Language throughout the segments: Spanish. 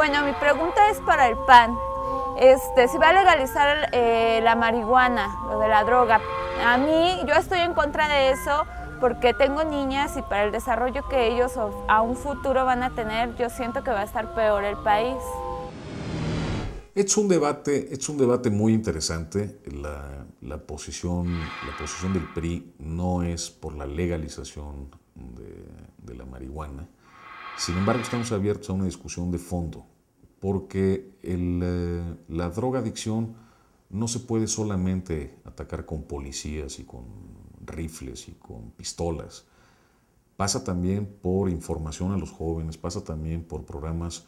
Bueno, mi pregunta es para el PAN. Este, si va a legalizar eh, la marihuana, lo de la droga. A mí, yo estoy en contra de eso porque tengo niñas y para el desarrollo que ellos a un futuro van a tener, yo siento que va a estar peor el país. Es un debate, es un debate muy interesante. La, posición, del PRI no es por la legalización de la marihuana, sin embargo, estamos abiertos a una discusión de fondo, porque eh, la la adicción no se puede solamente atacar con policías y con rifles y con pistolas. Pasa también por información a los jóvenes, pasa también por programas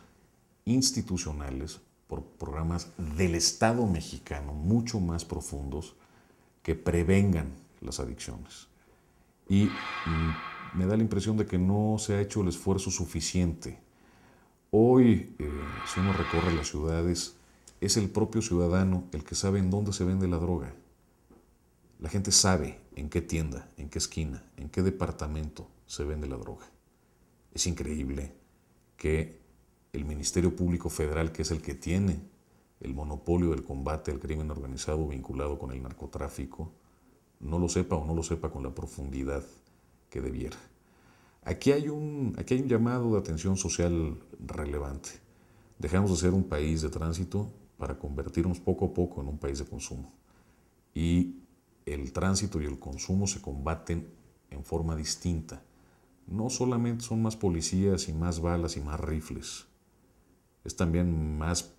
institucionales, por programas del Estado mexicano mucho más profundos que prevengan las adicciones. Y mm, me da la impresión de que no se ha hecho el esfuerzo suficiente. Hoy, eh, si uno recorre las ciudades, es el propio ciudadano el que sabe en dónde se vende la droga. La gente sabe en qué tienda, en qué esquina, en qué departamento se vende la droga. Es increíble que el Ministerio Público Federal, que es el que tiene el monopolio del combate al crimen organizado vinculado con el narcotráfico, no lo sepa o no lo sepa con la profundidad que debiera. Aquí hay, un, aquí un llamado de atención social relevante. Dejamos de ser un país de tránsito para convertirnos poco a poco en un país de consumo. Y el tránsito y el consumo se combaten en forma distinta. No solamente son más policías y más balas y más rifles, es también más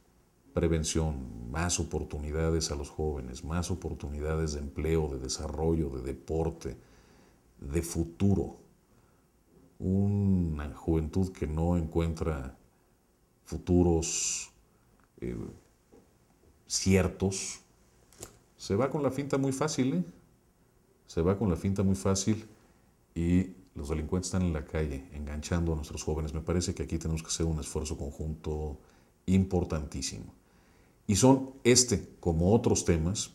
prevención, más oportunidades a los jóvenes, más oportunidades de empleo, de desarrollo, de deporte, de futuro una juventud que no encuentra futuros eh, ciertos, se va con la finta muy fácil, ¿eh? Se va con la finta muy fácil y los delincuentes están en la calle enganchando a nuestros jóvenes. Me parece que aquí tenemos que hacer un esfuerzo conjunto importantísimo. Y son este, como otros temas,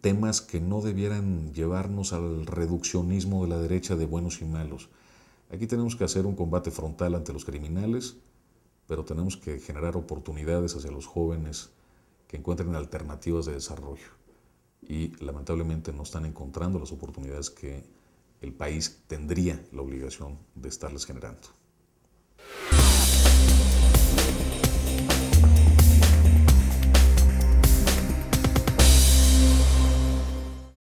temas que no debieran llevarnos al reduccionismo de la derecha de buenos y malos. Aquí tenemos que hacer un combate frontal ante los criminales, pero tenemos que generar oportunidades hacia los jóvenes que encuentren alternativas de desarrollo. Y lamentablemente no están encontrando las oportunidades que el país tendría la obligación de estarles generando.